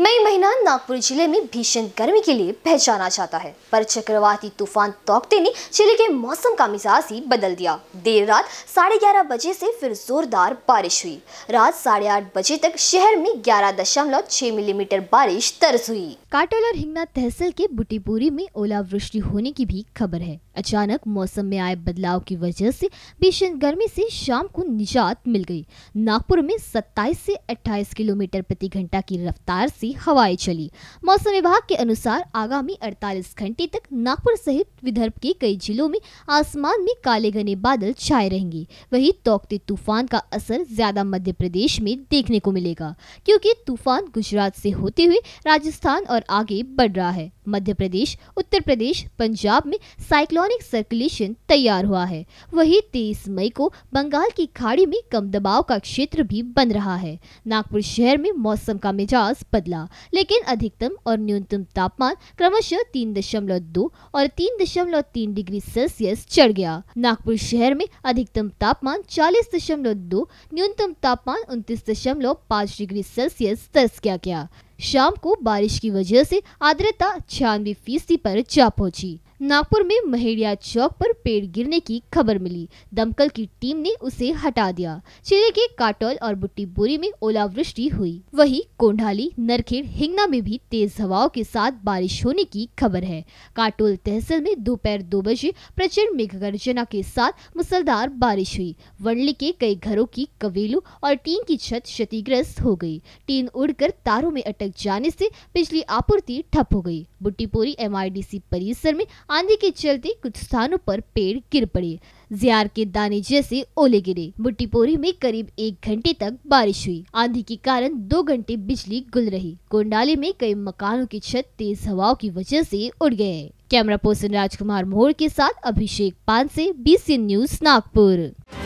मई महीना नागपुर जिले में भीषण गर्मी के लिए पहचाना जाता है पर चक्रवाती तूफान तोकते ने जिले के मौसम का मिजाज ही बदल दिया देर रात साढ़े ग्यारह बजे से फिर जोरदार बारिश हुई रात साढ़े आठ बजे तक शहर में ग्यारह दशमलव छह मिलीमीटर बारिश दर्ज हुई काटोल और हिंगना तहसील के बुटीपुरी में ओलावृष्टि होने की भी खबर है अचानक मौसम में आए बदलाव की वजह से भीषण गर्मी से शाम को निजात मिल गई नागपुर में 27 से 28 किलोमीटर प्रति घंटा की रफ्तार से हवाएं चली मौसम विभाग के अनुसार आगामी 48 घंटे तक नागपुर सहित विदर्भ के कई जिलों में आसमान में काले घने बादल छाए रहेंगे वही तोकते तूफान का असर ज्यादा मध्य प्रदेश में देखने को मिलेगा क्योंकि तूफान गुजरात से होते हुए राजस्थान और आगे बढ़ रहा है मध्य प्रदेश उत्तर प्रदेश पंजाब में साइक्लोन साइक्लोनिक सर्कुलेशन तैयार हुआ है वहीं तेईस मई को बंगाल की खाड़ी में कम दबाव का क्षेत्र भी बन रहा है नागपुर शहर में मौसम का मिजाज बदला लेकिन अधिकतम और न्यूनतम तापमान क्रमशः तीन दशमलव दो और तीन दशमलव तीन डिग्री सेल्सियस चढ़ गया नागपुर शहर में अधिकतम तापमान चालीस दशमलव दो न्यूनतम तापमान उनतीस दशमलव पाँच डिग्री सेल्सियस दर्ज किया गया शाम को बारिश की वजह से आर्द्रता छियानवे फीसदी पर जा पहुंची नागपुर में महेड़िया चौक पर पेड़ गिरने की खबर मिली दमकल की टीम ने उसे हटा दिया जिले के काटोल और बुट्टी बोरी में ओलावृष्टि हुई वहीं कोंढाली नरखेड़ हिंगना में भी तेज हवाओं के साथ बारिश होने की खबर है काटोल तहसील में दोपहर दो बजे प्रचंड मेघ गर्जना के साथ मुसलधार बारिश हुई वर्ली के कई घरों की कवेलू और टीन की छत क्षतिग्रस्त हो गयी टीन उड़कर तारों में अटक जाने से बिजली आपूर्ति ठप हो गयी बुट्टीपोरी एम परिसर में आंधी के चलते कुछ स्थानों पर पेड़ गिर पड़े जियार के दाने जैसे ओले गिरे बुट्टीपोरी में करीब एक घंटे तक बारिश हुई आंधी के कारण दो घंटे बिजली गुल रही गोंडाले में कई मकानों की छत तेज हवाओं की वजह से उड़ गए कैमरा पर्सन राजकुमार मोहर के साथ अभिषेक पान से बी न्यूज नागपुर